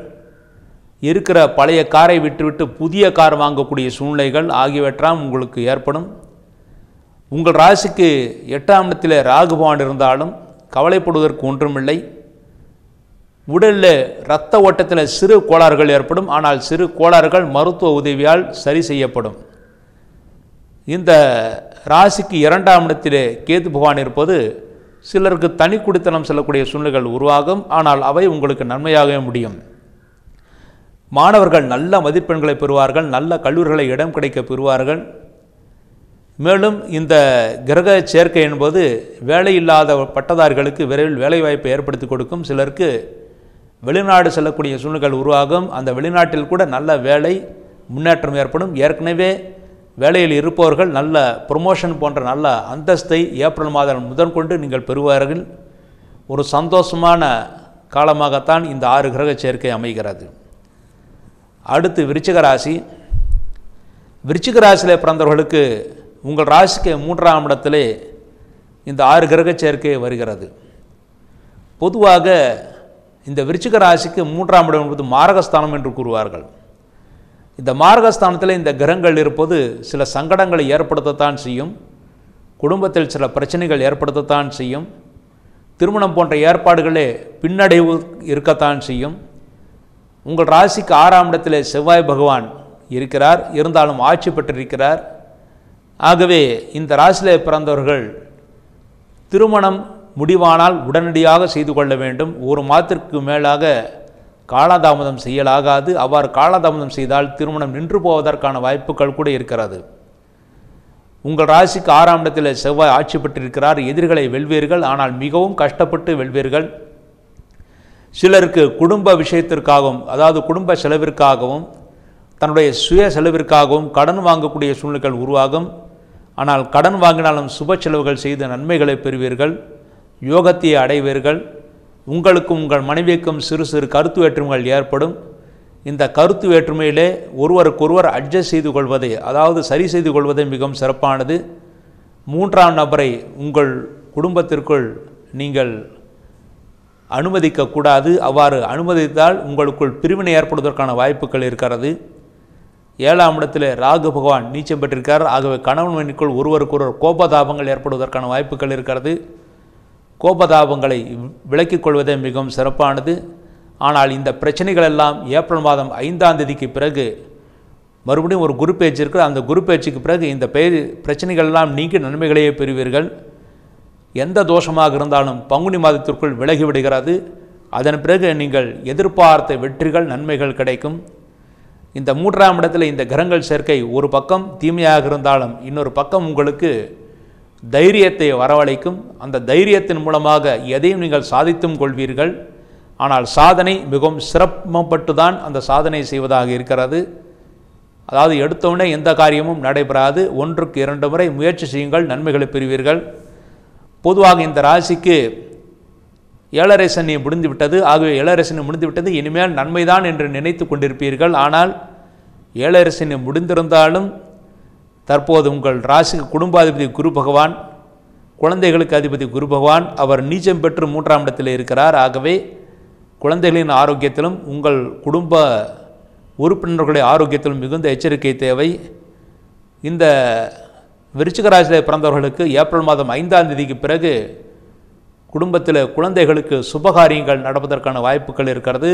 இருக்கிற பழைய காரை விட்டுவிட்டு புதிய கார் வாங்கக்கூடிய சூழ்நிலைகள் ஆகியவற்றாம் உங்களுக்கு ஏற்படும் உங்கள் ராசிக்கு எட்டாம் இடத்தில் ராகுபவான் இருந்தாலும் கவலைப்படுவதற்கு ஒன்றுமில்லை உடலில் இரத்த ஓட்டத்தில் சிறு கோளாறுகள் ஏற்படும் ஆனால் சிறு கோளாறுகள் மருத்துவ உதவியால் சரி செய்யப்படும் இந்த ராசிக்கு இரண்டாம் இடத்தில் கேது பகவான் இருப்பது சிலருக்கு தனி குடித்தனம் செல்லக்கூடிய சூழ்நிலைகள் உருவாகும் ஆனால் அவை உங்களுக்கு நன்மையாகவே முடியும் மாணவர்கள் நல்ல மதிப்பெண்களை பெறுவார்கள் நல்ல கல்லூரிகளை இடம் கிடைக்க பெறுவார்கள் மேலும் இந்த கிரக சேர்க்கை என்பது வேலை இல்லாத பட்டதாரிகளுக்கு விரைவில் வேலைவாய்ப்பை ஏற்படுத்தி கொடுக்கும் சிலருக்கு வெளிநாடு செல்லக்கூடிய சூழ்நிலைகள் உருவாகும் அந்த வெளிநாட்டில் கூட நல்ல வேலை முன்னேற்றம் ஏற்படும் ஏற்கனவே வேலையில் இருப்பவர்கள் நல்ல ப்ரொமோஷன் போன்ற நல்ல அந்தஸ்தை ஏப்ரல் மாதம் முதன் கொண்டு நீங்கள் பெறுவார்கள் ஒரு சந்தோஷமான காலமாகத்தான் இந்த ஆறு கிரக சேர்க்கை அமைகிறது அடுத்து விருச்சிக ராசி விருச்சிக ராசியில் பிறந்தவர்களுக்கு உங்கள் ராசிக்கு மூன்றாம் இடத்திலே இந்த ஆறு கிரக சேர்க்கை வருகிறது பொதுவாக இந்த விருச்சிக ராசிக்கு மூன்றாம் இடம் என்பது மாரகஸ்தானம் என்று கூறுவார்கள் இந்த மார்கஸ்தானத்தில் இந்த கிரகங்கள் இருப்பது சில சங்கடங்களை ஏற்படுத்தத்தான் செய்யும் குடும்பத்தில் சில பிரச்சனைகள் ஏற்படுத்தத்தான் செய்யும் திருமணம் போன்ற ஏற்பாடுகளே பின்னடைவு இருக்கத்தான் செய்யும் உங்கள் ராசிக்கு ஆறாம் இடத்திலே செவ்வாய் பகவான் இருக்கிறார் இருந்தாலும் ஆட்சி பெற்றிருக்கிறார் ஆகவே இந்த ராசியில் பிறந்தவர்கள் திருமணம் முடிவானால் உடனடியாக செய்து கொள்ள வேண்டும் ஒரு மாதத்திற்கு மேலாக காலதாமதம் செய்யலாகாது அவ்வாறு காலதாமதம் செய்தால் திருமணம் நின்று போவதற்கான வாய்ப்புகள் கூட இருக்கிறது உங்கள் ராசிக்கு ஆறாம் இடத்தில் செவ்வாய் ஆட்சி பெற்றிருக்கிறார் எதிர்களை வெல்வீர்கள் ஆனால் மிகவும் கஷ்டப்பட்டு வெல்வீர்கள் சிலருக்கு குடும்ப விஷயத்திற்காகவும் அதாவது குடும்ப செலவிற்காகவும் தன்னுடைய சுய செலவிற்காகவும் கடன் வாங்கக்கூடிய சூழ்நிலைகள் உருவாகும் ஆனால் கடன் வாங்கினாலும் சுப செலவுகள் செய்து நன்மைகளை பெறுவீர்கள் யோகத்தை அடைவீர்கள் உங்களுக்கும் உங்கள் மனைவிக்கும் சிறு சிறு கருத்து வேற்றுமைகள் ஏற்படும் இந்த கருத்து வேற்றுமையிலே ஒருவருக்கொருவர் அட்ஜஸ்ட் செய்து கொள்வதை அதாவது சரி செய்து கொள்வதே மிகவும் சிறப்பானது மூன்றாம் நபரை உங்கள் குடும்பத்திற்குள் நீங்கள் அனுமதிக்கக்கூடாது அவ்வாறு அனுமதித்தால் உங்களுக்குள் பிரிவினை ஏற்படுவதற்கான வாய்ப்புகள் இருக்கிறது ஏழாம் இடத்தில் ராகு பகவான் நீச்சம் பெற்றிருக்கார் ஆகவே கணவன் மனைவிக்குள் ஒருவருக்கொருவர் கோபதாபங்கள் ஏற்படுவதற்கான வாய்ப்புகள் இருக்கிறது கோபதாபங்களை விலக்கிக் கொள்வதே மிகவும் சிறப்பானது ஆனால் இந்த பிரச்சனைகள் எல்லாம் ஏப்ரல் மாதம் ஐந்தாம் தேதிக்கு பிறகு மறுபடியும் ஒரு குரு பேச்சு இருக்கு அந்த குரு பேச்சுக்கு பிறகு இந்த பெயர் பிரச்சனைகள் எல்லாம் நீங்கி நன்மைகளையே பெறுவீர்கள் எந்த தோஷமாக இருந்தாலும் பங்குனி மாதத்திற்குள் விலகிவிடுகிறது அதன் பிறகு நீங்கள் எதிர்பார்த்த வெற்றிகள் நன்மைகள் கிடைக்கும் இந்த மூன்றாம் இடத்துல இந்த கிரகங்கள் சேர்க்கை ஒரு பக்கம் தீமையாக இருந்தாலும் இன்னொரு பக்கம் உங்களுக்கு தைரியத்தை வரவழைக்கும் அந்த தைரியத்தின் மூலமாக எதையும் நீங்கள் சாதித்தும் கொள்வீர்கள் ஆனால் சாதனை மிகவும் சிறப்பப்பட்டு தான் அந்த சாதனை செய்வதாக இருக்கிறது அதாவது எடுத்தவுடனே எந்த காரியமும் நடைபெறாது ஒன்றுக்கு இரண்டு முறை முயற்சி செய்யுங்கள் நன்மைகளை பெறுவீர்கள் பொதுவாக இந்த ராசிக்கு ஏழரசனை முடிந்து விட்டது ஆகவே ஏழரசனை முடிந்து விட்டது இனிமேல் நன்மைதான் என்று நினைத்து கொண்டிருப்பீர்கள் ஆனால் ஏழரசனை முடிந்திருந்தாலும் தற்போது உங்கள் ராசிக்கு குடும்பாதிபதி குரு பகவான் குழந்தைகளுக்கு அதிபதி குரு பகவான் அவர் நீச்சம் பெற்று மூன்றாம் இடத்தில் இருக்கிறார் ஆகவே குழந்தைகளின் ஆரோக்கியத்திலும் உங்கள் குடும்ப உறுப்பினர்களுடைய ஆரோக்கியத்திலும் மிகுந்த எச்சரிக்கை தேவை இந்த விருச்சிக பிறந்தவர்களுக்கு ஏப்ரல் மாதம் ஐந்தாம் தேதிக்கு பிறகு குடும்பத்தில் குழந்தைகளுக்கு சுபகாரியங்கள் நடப்பதற்கான வாய்ப்புகள் இருக்கிறது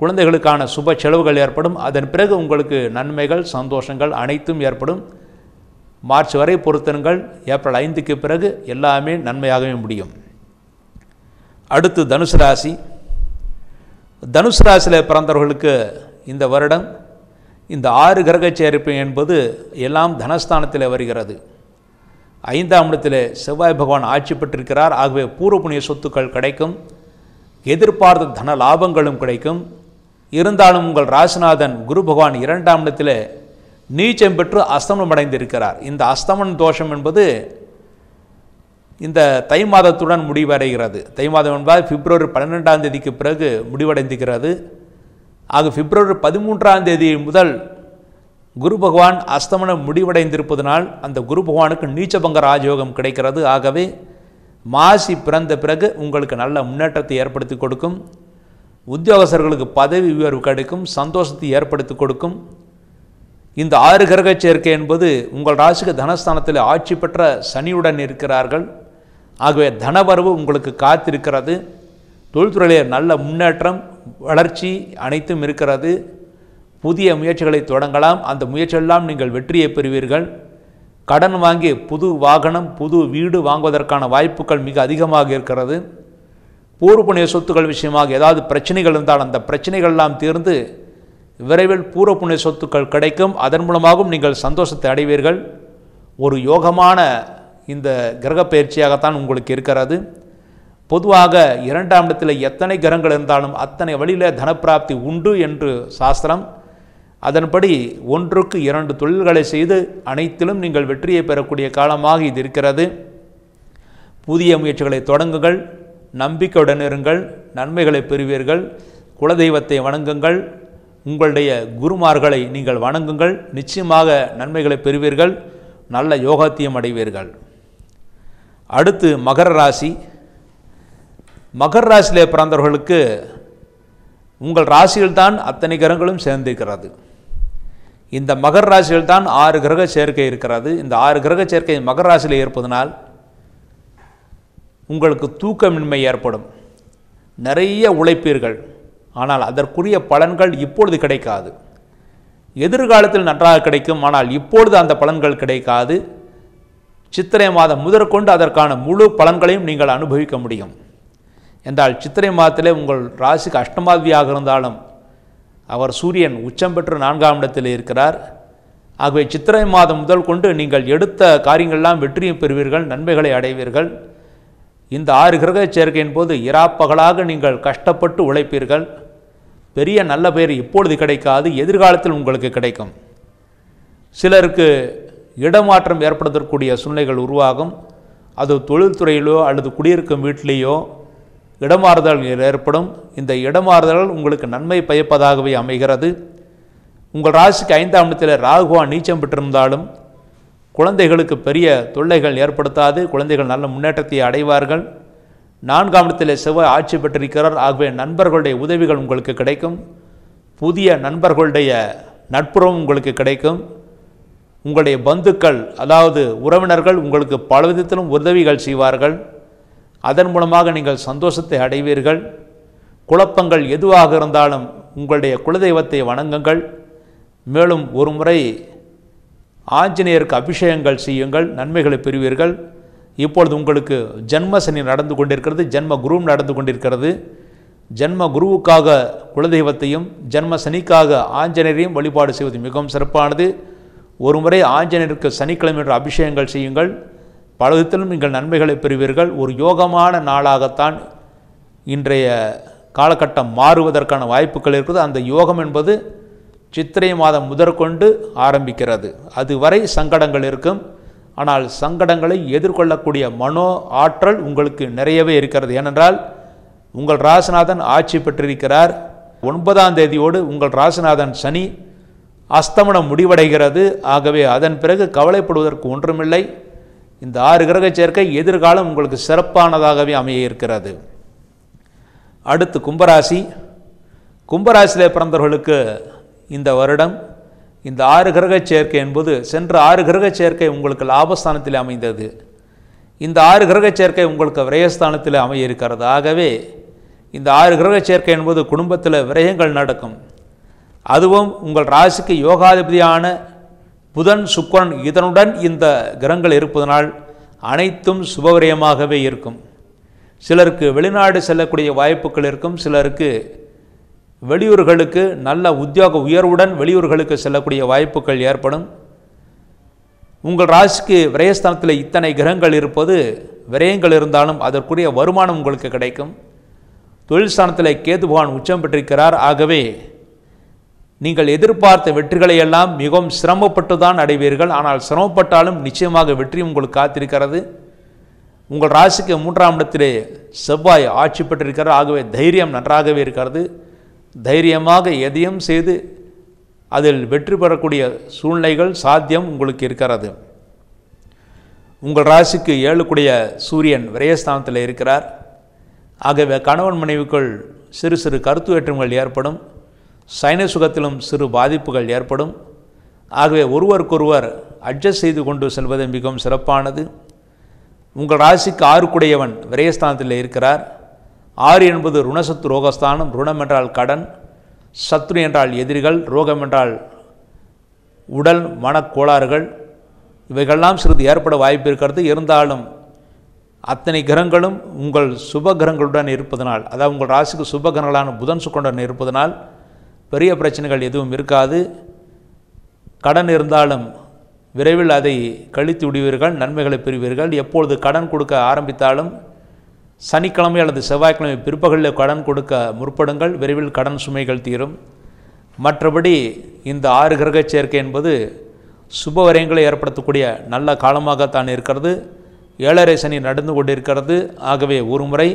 குழந்தைகளுக்கான சுப செலவுகள் ஏற்படும் அதன் பிறகு உங்களுக்கு நன்மைகள் சந்தோஷங்கள் அனைத்தும் ஏற்படும் மார்ச் வரை பொருத்தனுங்கள் ஏப்ரல் ஐந்துக்கு பிறகு எல்லாமே நன்மையாகவே முடியும் அடுத்து தனுசு ராசி தனுசு ராசியில் பிறந்தவர்களுக்கு இந்த வருடம் இந்த ஆறு கிரக சேர்ப்பு என்பது எல்லாம் தனஸ்தானத்தில் வருகிறது ஐந்தாம் இடத்தில் செவ்வாய் பகவான் ஆட்சி பெற்றிருக்கிறார் ஆகவே பூர்வ புண்ணிய சொத்துக்கள் கிடைக்கும் எதிர்பார்த்த தன லாபங்களும் கிடைக்கும் இருந்தாலும் உங்கள் ராசிநாதன் குரு பகவான் இரண்டாம் இடத்தில் நீச்சம் பெற்று அஸ்தமனம் அடைந்திருக்கிறார் இந்த அஸ்தமன் தோஷம் என்பது இந்த தை மாதத்துடன் முடிவடைகிறது தை மாதம் என்பதால் பிப்ரவரி பன்னெண்டாம் தேதிக்கு பிறகு முடிவடைந்துகிறது ஆக பிப்ரவரி பதிமூன்றாம் தேதி முதல் குரு பகவான் அஸ்தமனம் முடிவடைந்திருப்பதனால் அந்த குரு பகவானுக்கு நீச்சபங்க ராஜயோகம் கிடைக்கிறது ஆகவே மாசி பிறந்த பிறகு உங்களுக்கு நல்ல முன்னேற்றத்தை ஏற்படுத்தி கொடுக்கும் உத்தியோகஸ்தர்களுக்கு பதவி உயர்வு கிடைக்கும் சந்தோஷத்தை ஏற்படுத்தி கொடுக்கும் இந்த ஆறு கிரக சேர்க்கை என்பது உங்கள் ராசிக்கு தனஸ்தானத்தில் ஆட்சி பெற்ற சனியுடன் இருக்கிறார்கள் ஆகவே தனவரவு உங்களுக்கு காத்திருக்கிறது தொழில்துறையிலே நல்ல முன்னேற்றம் வளர்ச்சி அனைத்தும் இருக்கிறது புதிய முயற்சிகளை தொடங்கலாம் அந்த முயற்சியெல்லாம் நீங்கள் வெற்றியை பெறுவீர்கள் கடன் வாங்கி புது வாகனம் புது வீடு வாங்குவதற்கான வாய்ப்புகள் மிக அதிகமாக இருக்கிறது பூர்வப்புண்ணிய சொத்துக்கள் விஷயமாக ஏதாவது பிரச்சனைகள் இருந்தால் அந்த பிரச்சனைகள்லாம் தீர்ந்து விரைவில் பூர்வப்புண்ணிய சொத்துக்கள் கிடைக்கும் அதன் மூலமாகவும் நீங்கள் சந்தோஷத்தை அடைவீர்கள் ஒரு யோகமான இந்த கிரக பயிற்சியாகத்தான் உங்களுக்கு இருக்கிறது பொதுவாக இரண்டாம் இடத்தில் எத்தனை கிரகங்கள் இருந்தாலும் அத்தனை வழியில் தனப்பிராப்தி உண்டு என்று சாஸ்திரம் அதன்படி ஒன்றுக்கு இரண்டு தொழில்களை செய்து அனைத்திலும் நீங்கள் வெற்றியை பெறக்கூடிய காலமாக இது இருக்கிறது புதிய முயற்சிகளை தொடங்குங்கள் நம்பிக்கையுடன் இருங்கள் நன்மைகளை பெறுவீர்கள் குலதெய்வத்தை வணங்குங்கள் உங்களுடைய குருமார்களை நீங்கள் வணங்குங்கள் நிச்சயமாக நன்மைகளை பெறுவீர்கள் நல்ல யோகாத்தியம் அடைவீர்கள் அடுத்து மகர ராசி மகர ராசியிலே பிறந்தவர்களுக்கு உங்கள் ராசியில்தான் அத்தனை கிரகங்களும் சேர்ந்திருக்கிறது இந்த மகர் ராசியில் தான் ஆறு கிரக சேர்க்கை இருக்கிறது இந்த ஆறு கிரக சேர்க்கை மகர ராசியில் இருப்பதனால் உங்களுக்கு தூக்கமின்மை ஏற்படும் நிறைய உழைப்பீர்கள் ஆனால் அதற்குரிய பலன்கள் இப்பொழுது கிடைக்காது எதிர்காலத்தில் நன்றாக கிடைக்கும் ஆனால் இப்பொழுது அந்த பலன்கள் கிடைக்காது சித்திரை மாதம் முதற்கொண்டு அதற்கான முழு பலன்களையும் நீங்கள் அனுபவிக்க முடியும் என்றால் சித்திரை மாதத்திலே உங்கள் ராசிக்கு அஷ்டமாதியாக இருந்தாலும் அவர் சூரியன் உச்சம் பெற்று நான்காம் இடத்தில் இருக்கிறார் ஆகவே சித்திரை மாதம் முதல் கொண்டு நீங்கள் எடுத்த காரியங்கள்லாம் வெற்றியும் பெறுவீர்கள் நன்மைகளை அடைவீர்கள் இந்த ஆறு கிரக சேர்க்கையின் போது இராப்பகலாக நீங்கள் கஷ்டப்பட்டு உழைப்பீர்கள் பெரிய நல்ல பெயர் இப்பொழுது கிடைக்காது எதிர்காலத்தில் உங்களுக்கு கிடைக்கும் சிலருக்கு இடமாற்றம் ஏற்படுத்தக்கூடிய சூழ்நிலைகள் உருவாகும் அது தொழில்துறையிலோ அல்லது குடியிருக்கும் வீட்டிலேயோ இடமாறுதல் ஏற்படும் இந்த இடமாறுதல் உங்களுக்கு நன்மை பயப்பதாகவே அமைகிறது உங்கள் ராசிக்கு ஐந்தாம் இடத்தில் ராகுவா நீச்சம் பெற்றிருந்தாலும் குழந்தைகளுக்கு பெரிய தொல்லைகள் ஏற்படுத்தாது குழந்தைகள் நல்ல முன்னேற்றத்தை அடைவார்கள் நான்காம் இடத்தில் செவ்வாய் ஆட்சி பெற்றிருக்கிறார் ஆகவே நண்பர்களுடைய உதவிகள் உங்களுக்கு கிடைக்கும் புதிய நண்பர்களுடைய நட்புறவும் உங்களுக்கு கிடைக்கும் உங்களுடைய பந்துக்கள் அதாவது உறவினர்கள் உங்களுக்கு பல விதத்திலும் உதவிகள் செய்வார்கள் அதன் மூலமாக நீங்கள் சந்தோஷத்தை அடைவீர்கள் குழப்பங்கள் எதுவாக இருந்தாலும் உங்களுடைய குலதெய்வத்தை வணங்குங்கள் மேலும் ஒரு முறை ஆஞ்சநேயருக்கு அபிஷேகங்கள் செய்யுங்கள் நன்மைகளை பெறுவீர்கள் இப்பொழுது உங்களுக்கு ஜென்ம சனி நடந்து கொண்டிருக்கிறது ஜென்ம குருவும் நடந்து கொண்டிருக்கிறது ஜென்ம குருவுக்காக குலதெய்வத்தையும் ஜென்ம சனிக்காக ஆஞ்சநேயரையும் வழிபாடு செய்வது மிகவும் சிறப்பானது ஒரு முறை ஆஞ்சநேயருக்கு சனிக்கிழமை அபிஷேகங்கள் செய்யுங்கள் பல விதத்திலும் நீங்கள் நன்மைகளை பெறுவீர்கள் ஒரு யோகமான நாளாகத்தான் இன்றைய காலகட்டம் மாறுவதற்கான வாய்ப்புகள் இருக்குது அந்த யோகம் என்பது சித்திரை மாதம் முதற்கொண்டு ஆரம்பிக்கிறது அதுவரை சங்கடங்கள் இருக்கும் ஆனால் சங்கடங்களை எதிர்கொள்ளக்கூடிய மனோ ஆற்றல் உங்களுக்கு நிறையவே இருக்கிறது ஏனென்றால் உங்கள் ராசிநாதன் ஆட்சி பெற்றிருக்கிறார் ஒன்பதாம் தேதியோடு உங்கள் ராசிநாதன் சனி அஸ்தமனம் முடிவடைகிறது ஆகவே அதன் பிறகு கவலைப்படுவதற்கு ஒன்றுமில்லை இந்த ஆறு கிரக சேர்க்கை எதிர்காலம் உங்களுக்கு சிறப்பானதாகவே அமைய இருக்கிறது அடுத்து கும்பராசி கும்பராசியில் பிறந்தவர்களுக்கு இந்த வருடம் இந்த ஆறு கிரக சேர்க்கை என்பது சென்ற ஆறு கிரக சேர்க்கை உங்களுக்கு லாபஸ்தானத்தில் அமைந்தது இந்த ஆறு கிரக சேர்க்கை உங்களுக்கு விரயஸ்தானத்தில் அமைய இருக்கிறது ஆகவே இந்த ஆறு கிரக சேர்க்கை என்பது குடும்பத்தில் விரயங்கள் நடக்கும் அதுவும் உங்கள் ராசிக்கு யோகாதிபதியான புதன் சுக்கரன் இதனுடன் இந்த கிரகங்கள் இருப்பதனால் அனைத்தும் சுபவரியமாகவே இருக்கும் சிலருக்கு வெளிநாடு செல்லக்கூடிய வாய்ப்புகள் இருக்கும் சிலருக்கு வெளியூர்களுக்கு நல்ல உத்தியோக உயர்வுடன் வெளியூர்களுக்கு செல்லக்கூடிய வாய்ப்புகள் ஏற்படும் உங்கள் ராசிக்கு விரயஸ்தானத்தில் இத்தனை கிரகங்கள் இருப்பது விரயங்கள் இருந்தாலும் அதற்குரிய வருமானம் உங்களுக்கு கிடைக்கும் தொழில் ஸ்தானத்தில் கேது பகவான் உச்சம் பெற்றிருக்கிறார் ஆகவே நீங்கள் எதிர்பார்த்த வெற்றிகளை எல்லாம் மிகவும் சிரமப்பட்டு தான் அடைவீர்கள் ஆனால் சிரமப்பட்டாலும் நிச்சயமாக வெற்றி உங்களுக்கு காத்திருக்கிறது உங்கள் ராசிக்கு மூன்றாம் இடத்திலே செவ்வாய் ஆட்சி பெற்றிருக்கிறார் ஆகவே தைரியம் நன்றாகவே இருக்கிறது தைரியமாக எதையும் செய்து அதில் வெற்றி பெறக்கூடிய சூழ்நிலைகள் சாத்தியம் உங்களுக்கு இருக்கிறது உங்கள் ராசிக்கு ஏழுக்குடைய சூரியன் விரயஸ்தானத்தில் இருக்கிறார் ஆகவே கணவன் மனைவிக்குள் சிறு சிறு கருத்து ஏற்றங்கள் ஏற்படும் சைன சுகத்திலும் சிறு பாதிப்புகள் ஏற்படும் ஆகவே ஒருவருக்கொருவர் அட்ஜஸ்ட் செய்து கொண்டு செல்வது மிகவும் சிறப்பானது உங்கள் ராசிக்கு ஆறுக்குடையவன் விரயஸ்தானத்தில் இருக்கிறார் ஆறு என்பது ருணசத்து ரோகஸ்தானம் ருணம் என்றால் கடன் சத்ரு என்றால் எதிரிகள் ரோகம் என்றால் உடல் மனக்கோளாறுகள் இவைகள்லாம் சிறிது ஏற்பட வாய்ப்பு இருக்கிறது இருந்தாலும் அத்தனை கிரகங்களும் உங்கள் சுப கிரகங்களுடன் இருப்பதனால் அதாவது உங்கள் ராசிக்கு சுப கிரகங்களான புதன் சுக்கரன் இருப்பதனால் பெரிய பிரச்சனைகள் எதுவும் இருக்காது கடன் இருந்தாலும் விரைவில் அதை கழித்து விடுவீர்கள் நன்மைகளை பெறுவீர்கள் எப்பொழுது கடன் கொடுக்க ஆரம்பித்தாலும் சனிக்கிழமை அல்லது செவ்வாய்க்கிழமை பிற்பகலில் கடன் கொடுக்க முற்படுங்கள் விரைவில் கடன் சுமைகள் தீரும் மற்றபடி இந்த ஆறு கிரக சேர்க்கை என்பது சுபவரங்களை ஏற்படுத்தக்கூடிய நல்ல காலமாகத்தான் இருக்கிறது ஏழரை சனி நடந்து கொண்டிருக்கிறது ஆகவே ஒரு முறை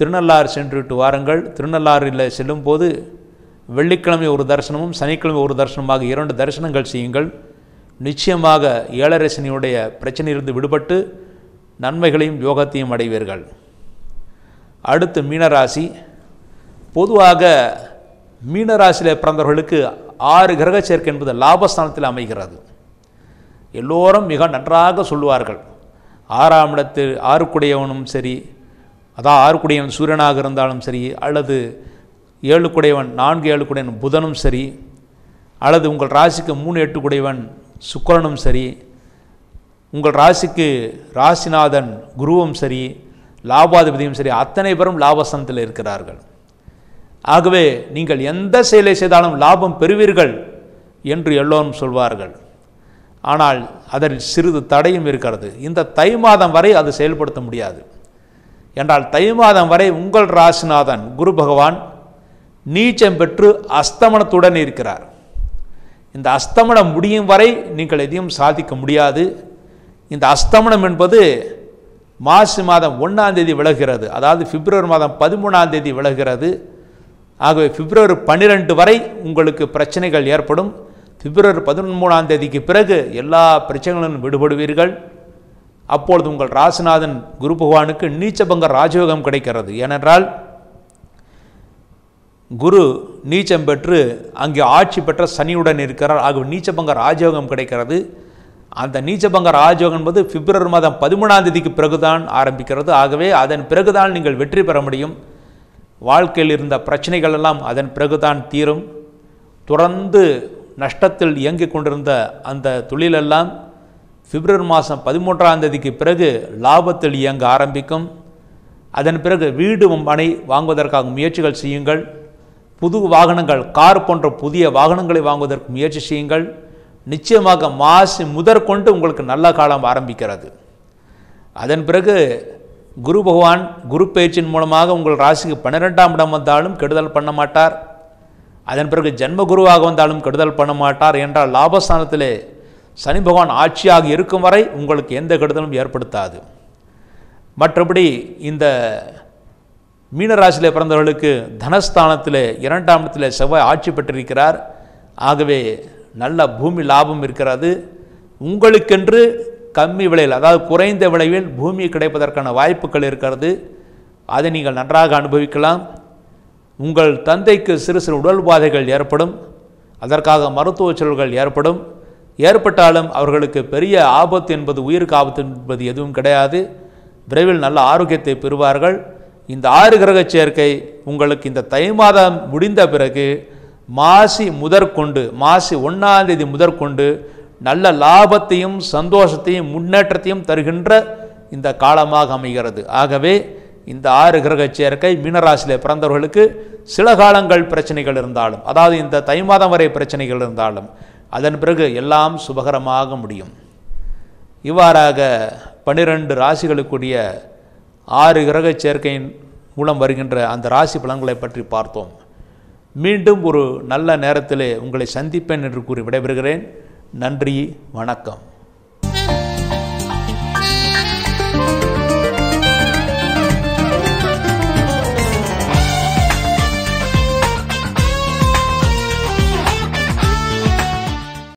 திருநள்ளாறு சென்றுவிட்டு வாருங்கள் திருநள்ளாறில் செல்லும்போது வெள்ளிக்கிழமை ஒரு தரிசனமும் சனிக்கிழமை ஒரு தரிசனமாக இரண்டு தரிசனங்கள் செய்யுங்கள் நிச்சயமாக ஏழரசனியுடைய பிரச்சனையிலிருந்து விடுபட்டு நன்மைகளையும் யோகத்தையும் அடைவீர்கள் அடுத்து மீனராசி பொதுவாக மீனராசியில் பிறந்தவர்களுக்கு ஆறு கிரக சேர்க்கை என்பது லாபஸ்தானத்தில் அமைகிறது எல்லோரும் மிக நன்றாக சொல்லுவார்கள் ஆறாம் இடத்தில் ஆறுக்குடையவனும் சரி அதான் ஆறுக்குடையவன் சூரியனாக இருந்தாலும் சரி அல்லது ஏழு குடையவன் நான்கு ஏழு குடையவன் புதனும் சரி அல்லது உங்கள் ராசிக்கு மூணு எட்டு குடையவன் சுக்கரனும் சரி உங்கள் ராசிக்கு ராசிநாதன் குருவும் சரி லாபாதிபதியும் சரி அத்தனை பேரும் லாபசனத்தில் இருக்கிறார்கள் ஆகவே நீங்கள் எந்த செயலை செய்தாலும் லாபம் பெறுவீர்கள் என்று எல்லோரும் சொல்வார்கள் ஆனால் அதில் சிறிது தடையும் இருக்கிறது இந்த தை மாதம் வரை அது செயல்படுத்த முடியாது என்றால் தை மாதம் வரை உங்கள் ராசிநாதன் குரு பகவான் நீச்சம் பெற்று அஸ்தமனத்துடன் இருக்கிறார் இந்த அஸ்தமனம் முடியும் வரை நீங்கள் எதையும் சாதிக்க முடியாது இந்த அஸ்தமனம் என்பது மார்ச் மாதம் ஒன்றாந்தேதி விலகிறது அதாவது பிப்ரவரி மாதம் பதிமூணாந்தேதி விலகிறது ஆகவே பிப்ரவரி பன்னிரெண்டு வரை உங்களுக்கு பிரச்சனைகள் ஏற்படும் பிப்ரவரி பதிமூணாம் தேதிக்கு பிறகு எல்லா பிரச்சனைகளும் விடுபடுவீர்கள் அப்பொழுது உங்கள் ராசிநாதன் குரு பகவானுக்கு நீச்சபங்க ராஜயோகம் கிடைக்கிறது ஏனென்றால் குரு நீச்சம் பெற்று அங்கே ஆட்சி பெற்ற சனியுடன் இருக்கிறார் ஆகவே நீச்சபங்க ராஜயோகம் கிடைக்கிறது அந்த நீச்சபங்க ராஜயோகம் என்பது பிப்ரவரி மாதம் பதிமூணாம் தேதிக்கு பிறகுதான் ஆரம்பிக்கிறது ஆகவே அதன் பிறகுதான் நீங்கள் வெற்றி பெற முடியும் வாழ்க்கையில் இருந்த பிரச்சனைகள் எல்லாம் அதன் பிறகுதான் தீரும் தொடர்ந்து நஷ்டத்தில் இயங்கிக் கொண்டிருந்த அந்த தொழிலெல்லாம் பிப்ரவரி மாதம் பதிமூன்றாம் தேதிக்கு பிறகு லாபத்தில் இயங்க ஆரம்பிக்கும் அதன் பிறகு வீடு மனை வாங்குவதற்காக முயற்சிகள் செய்யுங்கள் புது வாகனங்கள் கார் போன்ற புதிய வாகனங்களை வாங்குவதற்கு முயற்சி செய்யுங்கள் நிச்சயமாக மாசு முதற்கொண்டு உங்களுக்கு நல்ல காலம் ஆரம்பிக்கிறது அதன் பிறகு குரு பகவான் குரு பயிற்சியின் மூலமாக உங்கள் ராசிக்கு பன்னிரெண்டாம் இடம் வந்தாலும் கெடுதல் பண்ண மாட்டார் அதன் பிறகு ஜென்ம குருவாக வந்தாலும் கெடுதல் பண்ண மாட்டார் என்றால் லாபஸ்தானத்தில் சனி பகவான் ஆட்சியாக இருக்கும் வரை உங்களுக்கு எந்த கெடுதலும் ஏற்படுத்தாது மற்றபடி இந்த மீனராசியில் பிறந்தவர்களுக்கு தனஸ்தானத்தில் இரண்டாம் இடத்தில் செவ்வாய் ஆட்சி பெற்றிருக்கிறார் ஆகவே நல்ல பூமி லாபம் இருக்கிறது உங்களுக்கென்று கம்மி விலையில் அதாவது குறைந்த விளைவில் பூமி கிடைப்பதற்கான வாய்ப்புகள் இருக்கிறது அதை நீங்கள் நன்றாக அனுபவிக்கலாம் உங்கள் தந்தைக்கு சிறு சிறு உடல் பாதைகள் ஏற்படும் அதற்காக மருத்துவ செலவுகள் ஏற்படும் ஏற்பட்டாலும் அவர்களுக்கு பெரிய ஆபத்து என்பது உயிருக்கு ஆபத்து என்பது எதுவும் கிடையாது விரைவில் நல்ல ஆரோக்கியத்தை பெறுவார்கள் இந்த ஆறு கிரக சேர்க்கை உங்களுக்கு இந்த தை மாதம் முடிந்த பிறகு மாசி முதற்கொண்டு மாசி ஒன்றாம் தேதி முதற்கொண்டு நல்ல லாபத்தையும் சந்தோஷத்தையும் முன்னேற்றத்தையும் தருகின்ற இந்த காலமாக அமைகிறது ஆகவே இந்த ஆறு கிரக சேர்க்கை மீனராசியில் பிறந்தவர்களுக்கு சில காலங்கள் பிரச்சனைகள் இருந்தாலும் அதாவது இந்த தை மாதம் வரை பிரச்சனைகள் இருந்தாலும் அதன் பிறகு எல்லாம் சுபகரமாக முடியும் இவ்வாறாக பனிரெண்டு ராசிகளுக்குரிய ஆறு கிரக சேர்க்கையின் மூலம் வருகின்ற அந்த ராசி பலன்களை பற்றி பார்த்தோம் மீண்டும் ஒரு நல்ல நேரத்தில் உங்களை சந்திப்பேன் என்று கூறி விடைபெறுகிறேன் நன்றி வணக்கம்